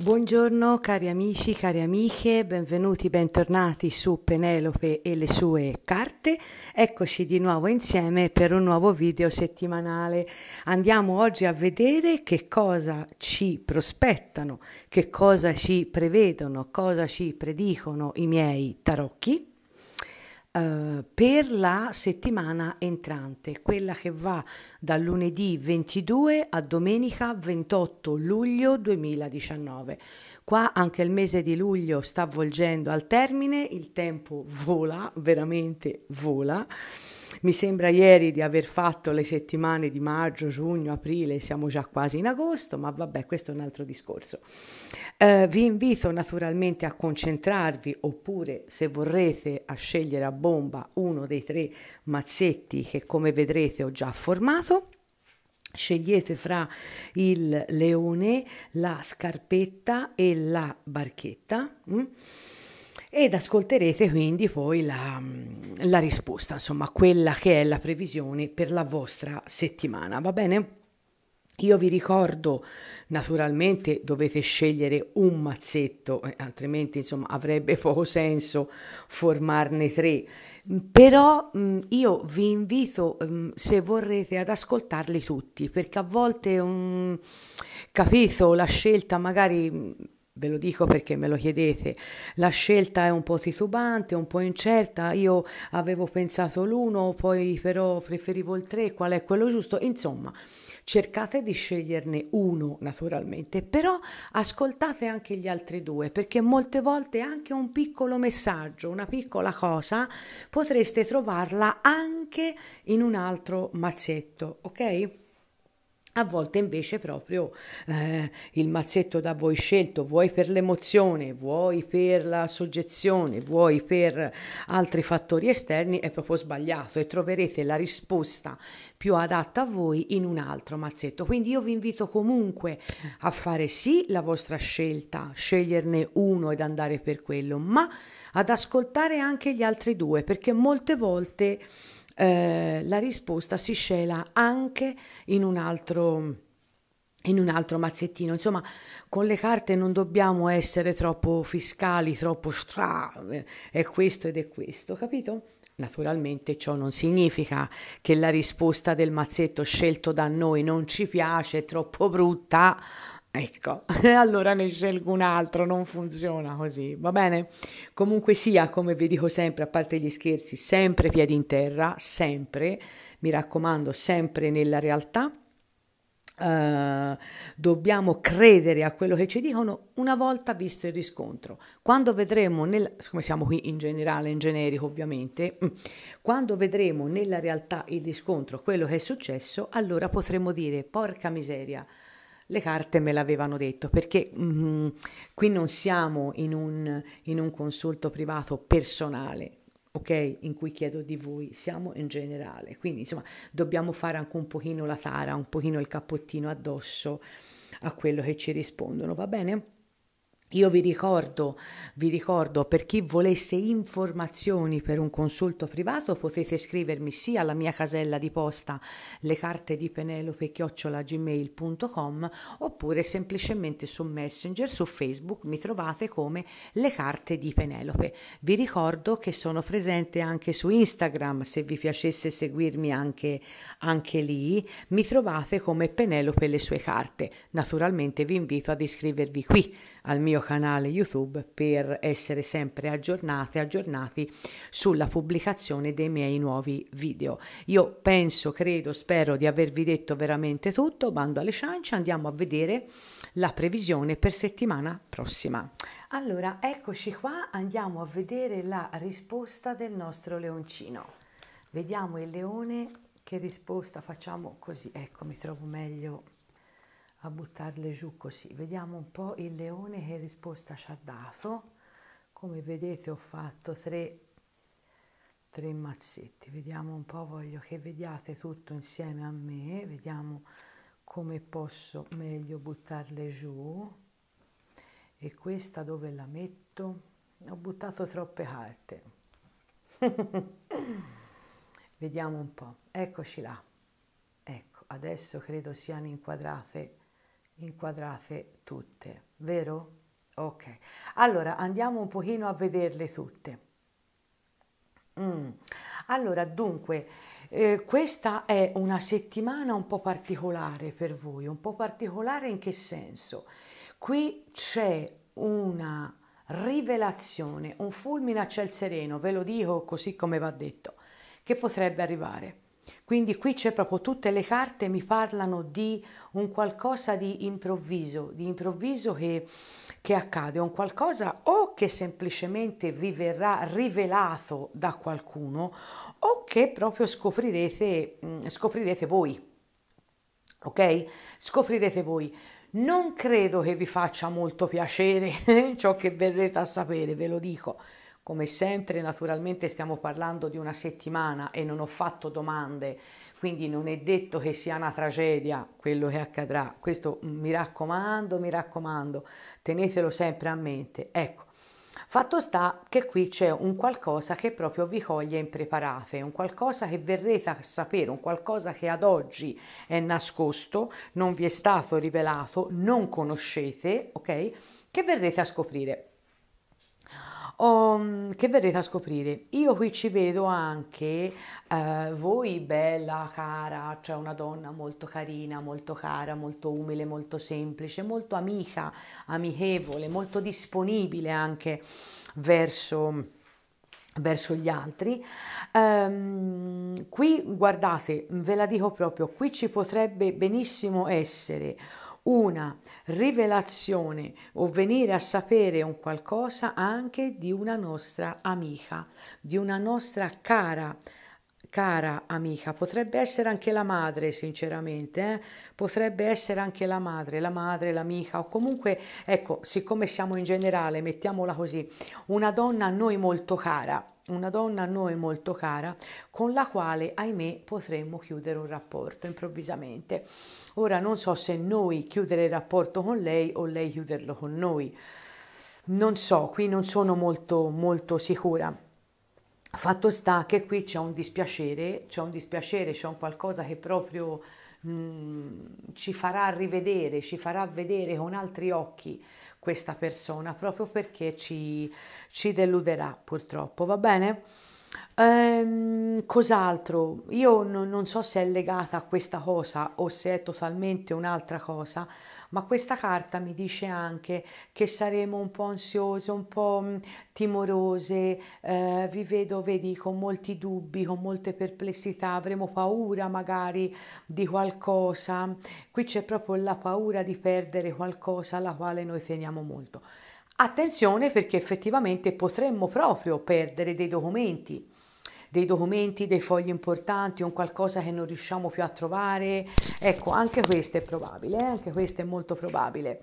Buongiorno cari amici, cari amiche, benvenuti, bentornati su Penelope e le sue carte. Eccoci di nuovo insieme per un nuovo video settimanale. Andiamo oggi a vedere che cosa ci prospettano, che cosa ci prevedono, cosa ci predicono i miei tarocchi. Eh, per la settimana entrante, quella che va dal lunedì 22 a domenica 28 luglio 2019. Qua anche il mese di luglio sta volgendo al termine, il tempo vola, veramente vola. Mi sembra ieri di aver fatto le settimane di maggio, giugno, aprile, siamo già quasi in agosto, ma vabbè, questo è un altro discorso. Eh, vi invito naturalmente a concentrarvi oppure se vorrete a scegliere a bomba uno dei tre mazzetti che come vedrete ho già formato. Scegliete fra il leone, la scarpetta e la barchetta. Mm? ed ascolterete quindi poi la, mm, la risposta, insomma quella che è la previsione per la vostra settimana, va bene? Io vi ricordo, naturalmente dovete scegliere un mazzetto, eh, altrimenti insomma avrebbe poco senso formarne tre, però mh, mm, io vi invito, mh, mm, se vorrete, ad ascoltarli tutti, perché a volte, mh, capito, la scelta magari ve lo dico perché me lo chiedete, la scelta è un po' titubante, un po' incerta, io avevo pensato l'uno, poi però preferivo il tre, qual è quello giusto, insomma cercate di sceglierne uno naturalmente, però ascoltate anche gli altri due perché molte volte anche un piccolo messaggio, una piccola cosa potreste trovarla anche in un altro mazzetto, ok? A volte invece proprio eh, il mazzetto da voi scelto, vuoi per l'emozione, vuoi per la soggezione, vuoi per altri fattori esterni, è proprio sbagliato e troverete la risposta più adatta a voi in un altro mazzetto. Quindi io vi invito comunque a fare sì la vostra scelta, sceglierne uno ed andare per quello, ma ad ascoltare anche gli altri due, perché molte volte eh, la risposta si scela anche in un altro in un altro mazzettino. Insomma, con le carte non dobbiamo essere troppo fiscali, troppo stra, è questo ed è questo, capito? Naturalmente ciò non significa che la risposta del mazzetto scelto da noi non ci piace, è troppo brutta, Ecco, allora ne scelgo un altro, non funziona così, va bene? Comunque sia, come vi dico sempre, a parte gli scherzi, sempre piedi in terra, sempre, mi raccomando, sempre nella realtà. Uh, dobbiamo credere a quello che ci dicono una volta visto il riscontro. Quando vedremo, nel, come siamo qui in generale, in generico ovviamente, mm, quando vedremo nella realtà il riscontro, quello che è successo, allora potremo dire porca miseria le carte me l'avevano detto, perché mm, qui non siamo in un, in un consulto privato personale, ok? In cui chiedo di voi, siamo in generale, quindi insomma dobbiamo fare anche un pochino la tara, un pochino il cappottino addosso a quello che ci rispondono, va bene? Io vi ricordo, vi ricordo, per chi volesse informazioni per un consulto privato potete scrivermi sia alla mia casella di posta le carte di Penelope chiocciolagmail.com oppure semplicemente su Messenger, su Facebook mi trovate come le carte di Penelope. Vi ricordo che sono presente anche su Instagram se vi piacesse seguirmi anche, anche lì, mi trovate come Penelope le sue carte. Naturalmente vi invito ad iscrivervi qui al mio mio canale YouTube per essere sempre aggiornate, aggiornati sulla pubblicazione dei miei nuovi video. Io penso, credo, spero di avervi detto veramente tutto, bando alle ciance, andiamo a vedere la previsione per settimana prossima. Allora, eccoci qua, andiamo a vedere la risposta del nostro leoncino. Vediamo il leone che risposta facciamo così, ecco mi trovo meglio a buttarle giù così. Vediamo un po' il leone che risposta ci ha dato. Come vedete ho fatto tre, tre mazzetti. Vediamo un po', voglio che vediate tutto insieme a me. Vediamo come posso meglio buttarle giù. E questa dove la metto? Ho buttato troppe carte. Vediamo un po'. Eccoci là. Ecco, adesso credo siano inquadrate inquadrate tutte, vero? Ok, allora andiamo un pochino a vederle tutte. Mm. Allora, dunque, eh, questa è una settimana un po' particolare per voi, un po' particolare in che senso? Qui c'è una rivelazione, un fulmine a ciel sereno, ve lo dico così come va detto, che potrebbe arrivare. Quindi qui c'è proprio tutte le carte mi parlano di un qualcosa di improvviso, di improvviso che, che accade, un qualcosa o che semplicemente vi verrà rivelato da qualcuno o che proprio scoprirete, mm, scoprirete voi. Ok? Scoprirete voi. Non credo che vi faccia molto piacere ciò che verrete a sapere, ve lo dico come sempre naturalmente stiamo parlando di una settimana e non ho fatto domande, quindi non è detto che sia una tragedia quello che accadrà. Questo mi raccomando, mi raccomando, tenetelo sempre a mente. Ecco, Fatto sta che qui c'è un qualcosa che proprio vi coglie impreparate, un qualcosa che verrete a sapere, un qualcosa che ad oggi è nascosto, non vi è stato rivelato, non conoscete, ok? Che verrete a scoprire. Oh, che verrete a scoprire? Io qui ci vedo anche eh, voi bella, cara, cioè una donna molto carina, molto cara, molto umile, molto semplice, molto amica, amichevole, molto disponibile anche verso, verso gli altri. Ehm, qui guardate, ve la dico proprio, qui ci potrebbe benissimo essere una rivelazione o venire a sapere un qualcosa anche di una nostra amica, di una nostra cara cara amica, potrebbe essere anche la madre, sinceramente, eh? potrebbe essere anche la madre, la madre, l'amica, o comunque, ecco, siccome siamo in generale, mettiamola così, una donna a noi molto cara una donna a noi molto cara con la quale, ahimè, potremmo chiudere un rapporto improvvisamente. Ora non so se noi chiudere il rapporto con lei o lei chiuderlo con noi. Non so, qui non sono molto, molto sicura. Fatto sta che qui c'è un dispiacere, c'è un dispiacere, c'è un qualcosa che proprio Mm, ci farà rivedere, ci farà vedere con altri occhi questa persona proprio perché ci, ci deluderà purtroppo, va bene? Ehm, cos'altro? Io non, non so se è legata a questa cosa o se è totalmente un'altra cosa ma questa carta mi dice anche che saremo un po' ansiose, un po' mm, timorose, eh, vi vedo, vedi, con molti dubbi, con molte perplessità, avremo paura magari di qualcosa. Qui c'è proprio la paura di perdere qualcosa alla quale noi teniamo molto. Attenzione perché effettivamente potremmo proprio perdere dei documenti dei documenti, dei fogli importanti, un qualcosa che non riusciamo più a trovare. Ecco, anche questo è probabile, eh? anche questo è molto probabile.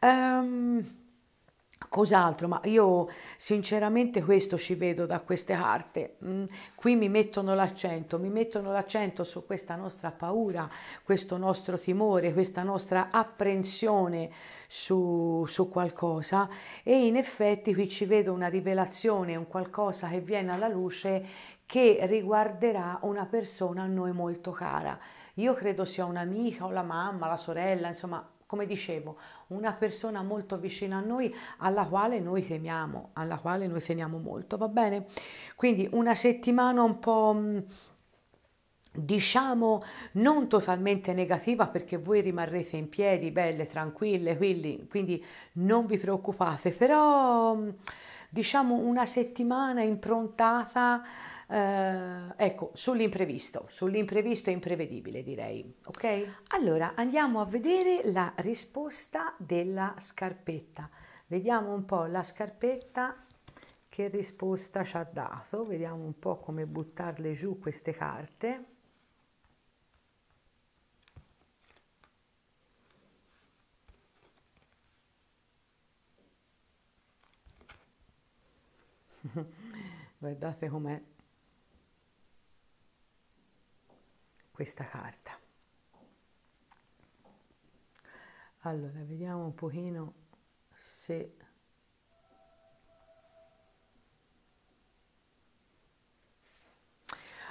Um, Cos'altro? Ma io sinceramente questo ci vedo da queste carte. Mm, qui mi mettono l'accento, mi mettono l'accento su questa nostra paura, questo nostro timore, questa nostra apprensione su, su qualcosa e in effetti qui ci vedo una rivelazione, un qualcosa che viene alla luce che riguarderà una persona a noi molto cara. Io credo sia un'amica o la mamma, la sorella, insomma, come dicevo, una persona molto vicina a noi alla quale noi temiamo, alla quale noi teniamo molto, va bene? Quindi una settimana un po' mm, diciamo non totalmente negativa perché voi rimarrete in piedi, belle, tranquille, quindi, quindi non vi preoccupate, però mm, diciamo una settimana improntata eh, ecco, sull'imprevisto, sull'imprevisto imprevedibile direi, ok? Allora, andiamo a vedere la risposta della scarpetta. Vediamo un po' la scarpetta che risposta ci ha dato, vediamo un po' come buttarle giù queste carte. Guardate com'è questa carta. Allora, vediamo un pochino se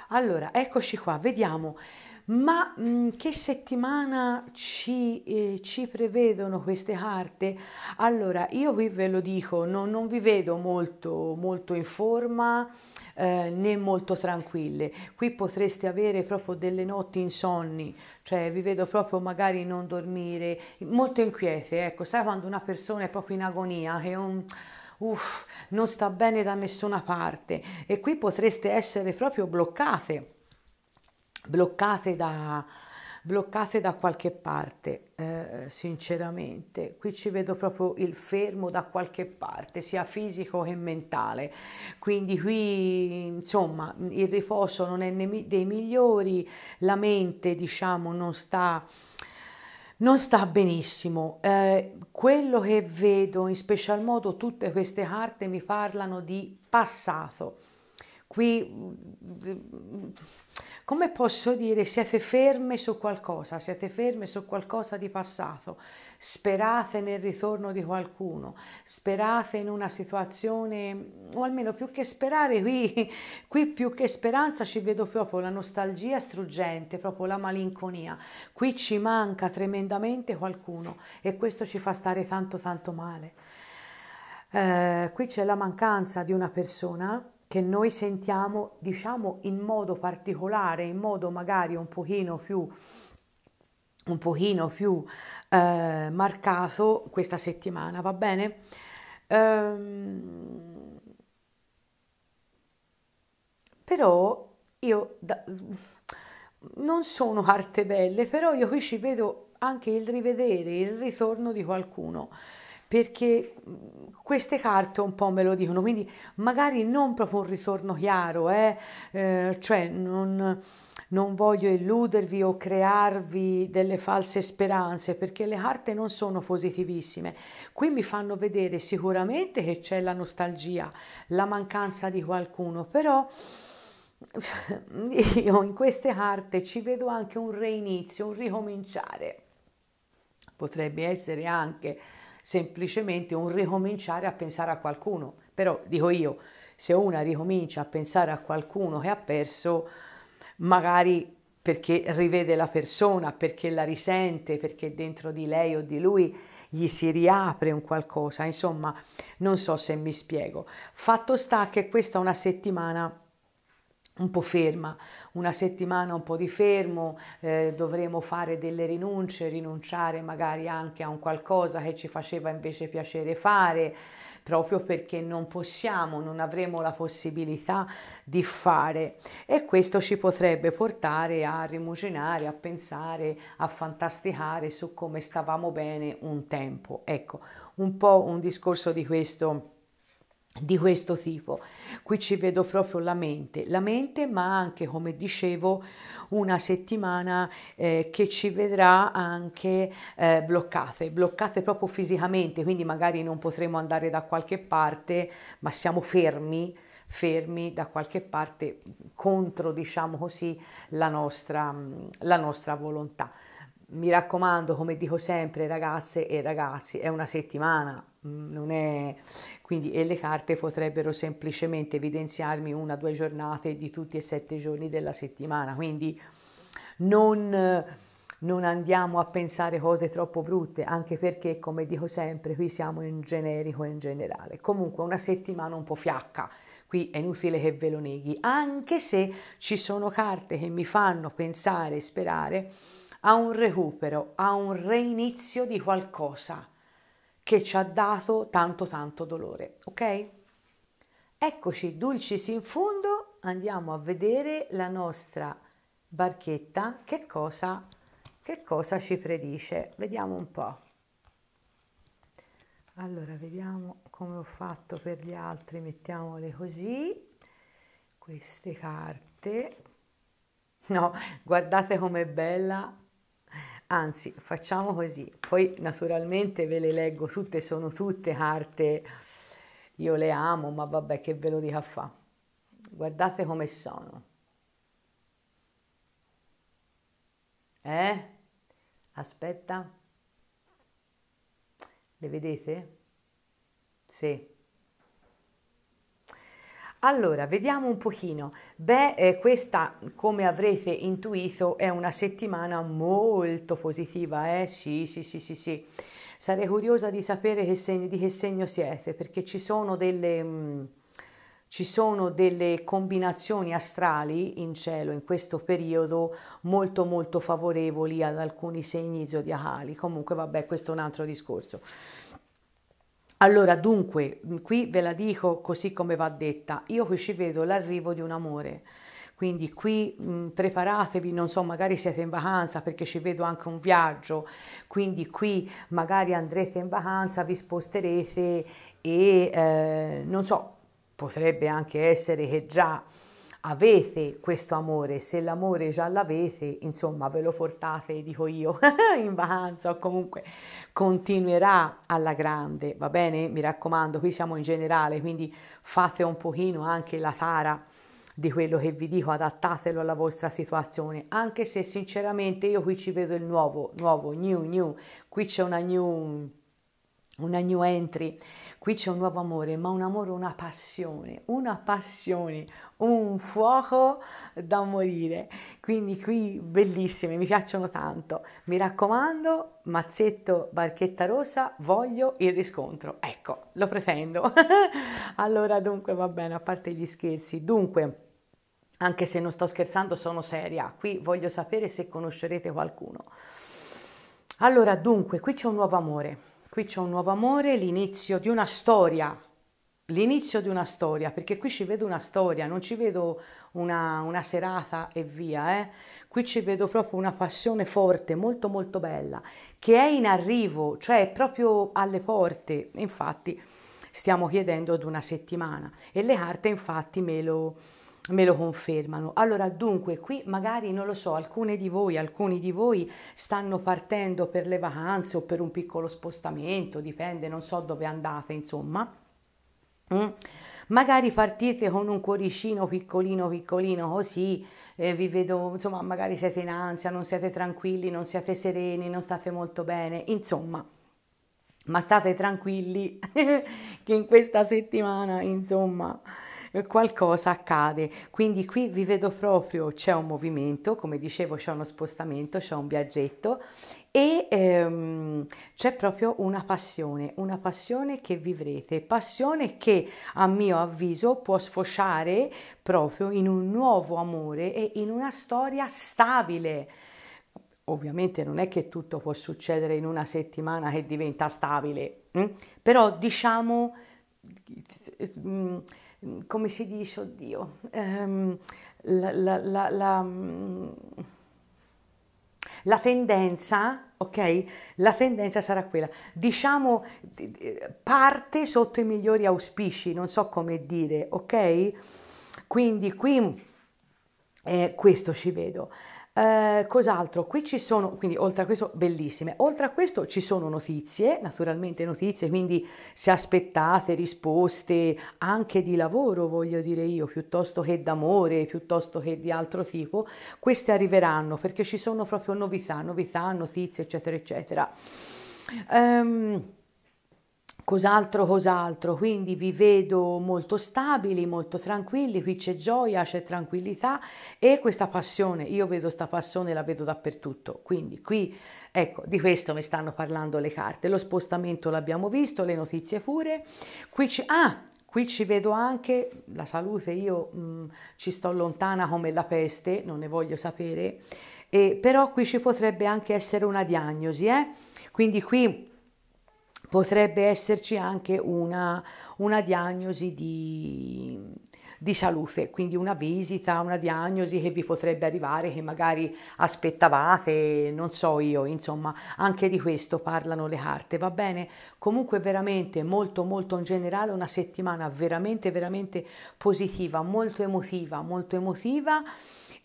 Allora, eccoci qua, vediamo. Ma mh, mm, che settimana ci, eh, ci, prevedono queste carte? Allora, io qui ve lo dico, no, non vi vedo molto, molto in forma eh, né molto tranquille. Qui potreste avere proprio delle notti insonni, cioè vi vedo proprio magari non dormire, molto inquiete, ecco, sai quando una persona è proprio in agonia, che è un... Uff, non sta bene da nessuna parte e qui potreste essere proprio bloccate, bloccate da, bloccate da qualche parte, eh, sinceramente. Qui ci vedo proprio il fermo da qualche parte, sia fisico che mentale. Quindi qui, insomma, il riposo non è dei migliori, la mente, diciamo, non sta non sta benissimo. Eh, quello che vedo, in special modo tutte queste carte mi parlano di passato. Qui mm, come posso dire, siete ferme su qualcosa, siete ferme su qualcosa di passato, sperate nel ritorno di qualcuno, sperate in una situazione, o almeno più che sperare, qui, qui più che speranza ci vedo proprio la nostalgia struggente, proprio la malinconia, qui ci manca tremendamente qualcuno e questo ci fa stare tanto tanto male. Eh, qui c'è la mancanza di una persona che noi sentiamo, diciamo, in modo particolare, in modo magari un pochino più un pochino più eh, marcato questa settimana, va bene? Ehm, però io da, non sono arte belle, però io qui ci vedo anche il rivedere, il ritorno di qualcuno perché mm, queste carte un po' me lo dicono, quindi magari non proprio un ritorno chiaro, eh? Eh, cioè non, non voglio illudervi o crearvi delle false speranze perché le carte non sono positivissime. Qui mi fanno vedere sicuramente che c'è la nostalgia, la mancanza di qualcuno, però io in queste carte ci vedo anche un reinizio, un ricominciare. Potrebbe essere anche semplicemente un ricominciare a pensare a qualcuno. Però dico io, se una ricomincia a pensare a qualcuno che ha perso, magari perché rivede la persona, perché la risente, perché dentro di lei o di lui gli si riapre un qualcosa, insomma, non so se mi spiego. Fatto sta che questa è una settimana un po' ferma, una settimana un po' di fermo, eh, dovremo fare delle rinunce, rinunciare magari anche a un qualcosa che ci faceva invece piacere fare, proprio perché non possiamo, non avremo la possibilità di fare e questo ci potrebbe portare a rimuginare, a pensare, a fantasticare su come stavamo bene un tempo. Ecco, un po' un discorso di questo di questo tipo. Qui ci vedo proprio la mente, la mente ma anche come dicevo una settimana eh, che ci vedrà anche eh, bloccate, bloccate proprio fisicamente, quindi magari non potremo andare da qualche parte, ma siamo fermi, fermi da qualche parte contro, diciamo così, la nostra, la nostra volontà mi raccomando, come dico sempre, ragazze e ragazzi, è una settimana, mm, non è... quindi e le carte potrebbero semplicemente evidenziarmi una o due giornate di tutti e sette giorni della settimana, quindi non, non andiamo a pensare cose troppo brutte, anche perché, come dico sempre, qui siamo in generico e in generale. Comunque una settimana un po' fiacca, qui è inutile che ve lo neghi, anche se ci sono carte che mi fanno pensare e sperare a un recupero, a un reinizio di qualcosa che ci ha dato tanto tanto dolore, ok? Eccoci, dulcis in fondo, andiamo a vedere la nostra barchetta, che cosa, che cosa ci predice. Vediamo un po'. Allora, vediamo come ho fatto per gli altri, mettiamole così, queste carte. No, guardate com'è bella Anzi, facciamo così, poi naturalmente ve le leggo tutte, sono tutte carte, io le amo, ma vabbè che ve lo dica fa. Guardate come sono. Eh? Aspetta. Le vedete? Sì. Allora, vediamo un pochino. Beh, eh, questa, come avrete intuito, è una settimana molto positiva, eh? Sì, sì, sì, sì, sì. Sarei curiosa di sapere che segno, di che segno siete, perché ci sono delle... Mh, mm, ci sono delle combinazioni astrali in cielo in questo periodo molto molto favorevoli ad alcuni segni zodiacali. Comunque vabbè, questo è un altro discorso. Allora, dunque, qui ve la dico così come va detta, io qui ci vedo l'arrivo di un amore. Quindi qui mh, preparatevi, non so, magari siete in vacanza perché ci vedo anche un viaggio, quindi qui magari andrete in vacanza, vi sposterete e eh, non so, potrebbe anche essere che già avete questo amore, se l'amore già l'avete, insomma ve lo portate, dico io, in vacanza o comunque continuerà alla grande, va bene? Mi raccomando, qui siamo in generale, quindi fate un pochino anche la tara di quello che vi dico, adattatelo alla vostra situazione, anche se sinceramente io qui ci vedo il nuovo, nuovo, new, new, qui c'è una new una new entry, qui c'è un nuovo amore, ma un amore, una passione, una passione, un fuoco da morire. Quindi qui bellissime, mi piacciono tanto. Mi raccomando, mazzetto, barchetta rosa, voglio il riscontro. Ecco, lo pretendo. allora dunque va bene, a parte gli scherzi. Dunque anche se non sto scherzando, sono seria. Qui voglio sapere se conoscerete qualcuno. Allora, dunque, qui c'è un nuovo amore qui c'è un nuovo amore, l'inizio di una storia, l'inizio di una storia, perché qui ci vedo una storia, non ci vedo una, una serata e via, eh? qui ci vedo proprio una passione forte, molto molto bella, che è in arrivo, cioè è proprio alle porte, infatti stiamo chiedendo ad una settimana e le carte infatti me lo me lo confermano. Allora, dunque, qui magari non lo so, alcune di voi, alcuni di voi stanno partendo per le vacanze o per un piccolo spostamento, dipende, non so dove andate, insomma. Mm. Magari partite con un cuoricino piccolino, piccolino, così eh, vi vedo, insomma, magari siete in ansia, non siete tranquilli, non siete sereni, non state molto bene, insomma. Ma state tranquilli che in questa settimana, insomma, qualcosa accade. Quindi qui vi vedo proprio, c'è un movimento, come dicevo c'è uno spostamento, c'è un viaggetto e ehm, c'è proprio una passione, una passione che vivrete, passione che a mio avviso può sfociare proprio in un nuovo amore e in una storia stabile. Ovviamente non è che tutto può succedere in una settimana che diventa stabile, hm? però diciamo... Mh, Mm, come si dice, oddio, ehm, la, la, la, la, mm, tendenza, ok? La tendenza sarà quella, diciamo, parte sotto i migliori auspici, non so come dire, ok? Quindi qui eh, questo ci vedo. Eh, cos'altro? Qui ci sono, quindi oltre a questo, bellissime. Oltre a questo ci sono notizie, naturalmente notizie, quindi se aspettate risposte anche di lavoro, voglio dire io, piuttosto che d'amore, piuttosto che di altro tipo, queste arriveranno perché ci sono proprio novità, novità, notizie, eccetera, eccetera. Um, cos'altro, cos'altro. Quindi vi vedo molto stabili, molto tranquilli, qui c'è gioia, c'è tranquillità e questa passione, io vedo questa passione, la vedo dappertutto. Quindi qui, ecco, di questo mi stanno parlando le carte. Lo spostamento l'abbiamo visto, le notizie pure. Qui c'è... Ah, Qui ci vedo anche la salute, io mh, mm, ci sto lontana come la peste, non ne voglio sapere, e, però qui ci potrebbe anche essere una diagnosi, eh? quindi qui potrebbe esserci anche una, una diagnosi di, di, salute, quindi una visita, una diagnosi che vi potrebbe arrivare, che magari aspettavate, non so io, insomma, anche di questo parlano le carte, va bene? Comunque veramente molto, molto in generale una settimana veramente, veramente positiva, molto emotiva, molto emotiva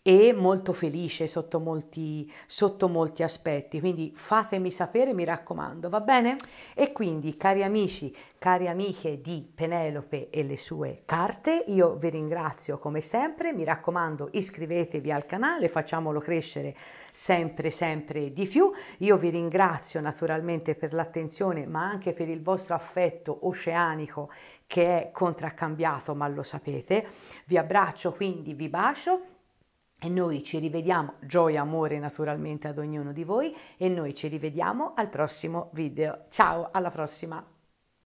e molto felice sotto molti, sotto molti aspetti. Quindi fatemi sapere, mi raccomando, va bene? E quindi, cari amici, cari amiche di Penelope e le sue carte, io vi ringrazio come sempre, mi raccomando iscrivetevi al canale, facciamolo crescere sempre sempre di più, io vi ringrazio naturalmente per l'attenzione ma anche per il vostro affetto oceanico che è contraccambiato ma lo sapete, vi abbraccio quindi, vi bacio e noi ci rivediamo, gioia e amore naturalmente ad ognuno di voi e noi ci rivediamo al prossimo video. Ciao, alla prossima!